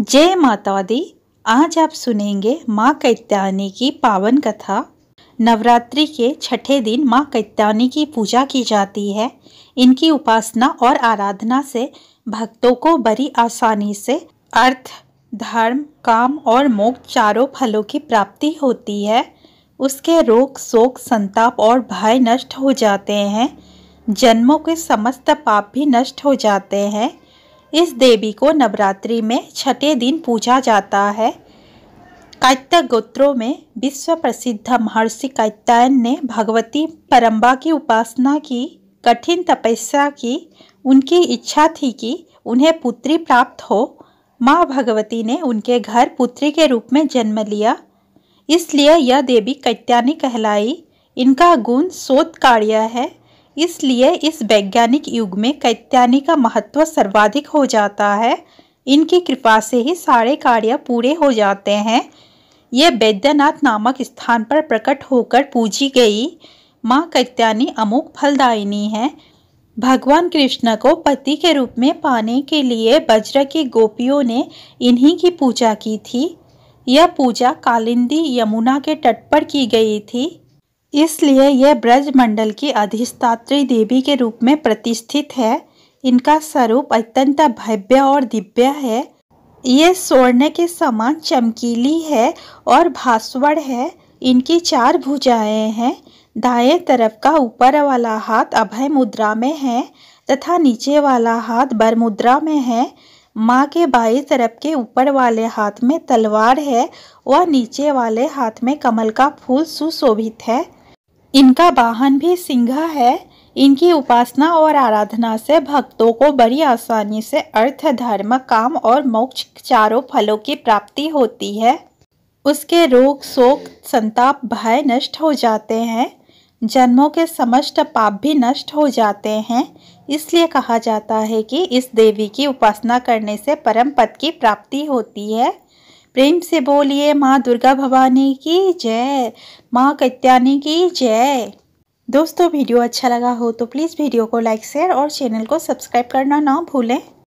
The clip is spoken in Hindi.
जय माता दी आज आप सुनेंगे माँ कैत्यानी की पावन कथा नवरात्रि के छठे दिन माँ कैत्यानी की पूजा की जाती है इनकी उपासना और आराधना से भक्तों को बड़ी आसानी से अर्थ धर्म काम और मोक्ष चारों फलों की प्राप्ति होती है उसके रोग शोक संताप और भय नष्ट हो जाते हैं जन्मों के समस्त पाप भी नष्ट हो जाते हैं इस देवी को नवरात्रि में छठे दिन पूजा जाता है कायत्य गोत्रों में विश्व प्रसिद्ध महर्षि कायत्यायन ने भगवती परम्बा की उपासना की कठिन तपस्या की उनकी इच्छा थी कि उन्हें पुत्री प्राप्त हो माँ भगवती ने उनके घर पुत्री के रूप में जन्म लिया इसलिए यह देवी कत्यानी कहलाई इनका गुण शोध कार्य है इसलिए इस वैज्ञानिक युग में कैत्यानी का महत्व सर्वाधिक हो जाता है इनकी कृपा से ही सारे कार्य पूरे हो जाते हैं ये बैद्यनाथ नामक स्थान पर प्रकट होकर पूजी गई माँ कैत्यानी अमुक फलदायिनी है भगवान कृष्ण को पति के रूप में पाने के लिए वज्र की गोपियों ने इन्हीं की पूजा की थी यह पूजा कालिंदी यमुना के तट पर की गई थी इसलिए यह ब्रजमंडल की अधिष्ठात्री देवी के रूप में प्रतिष्ठित है इनका स्वरूप अत्यंत भव्य और दिव्य है ये स्वर्ण के समान चमकीली है और भास्वर है इनकी चार भुजाएं हैं दाएं तरफ का ऊपर वाला हाथ अभय मुद्रा में है तथा नीचे वाला हाथ बर मुद्रा में है माँ के बाई तरफ के ऊपर वाले हाथ में तलवार है व नीचे वाले हाथ में कमल का फूल सुशोभित है इनका वाहन भी सिंघा है इनकी उपासना और आराधना से भक्तों को बड़ी आसानी से अर्थ धर्म काम और मोक्ष चारों फलों की प्राप्ति होती है उसके रोग शोक संताप भय नष्ट हो जाते हैं जन्मों के समस्त पाप भी नष्ट हो जाते हैं इसलिए कहा जाता है कि इस देवी की उपासना करने से परम पद की प्राप्ति होती है प्रेम से बोलिए माँ दुर्गा भवानी की जय माँ कत्यानी की जय दोस्तों वीडियो अच्छा लगा हो तो प्लीज़ वीडियो को लाइक शेयर और चैनल को सब्सक्राइब करना ना भूलें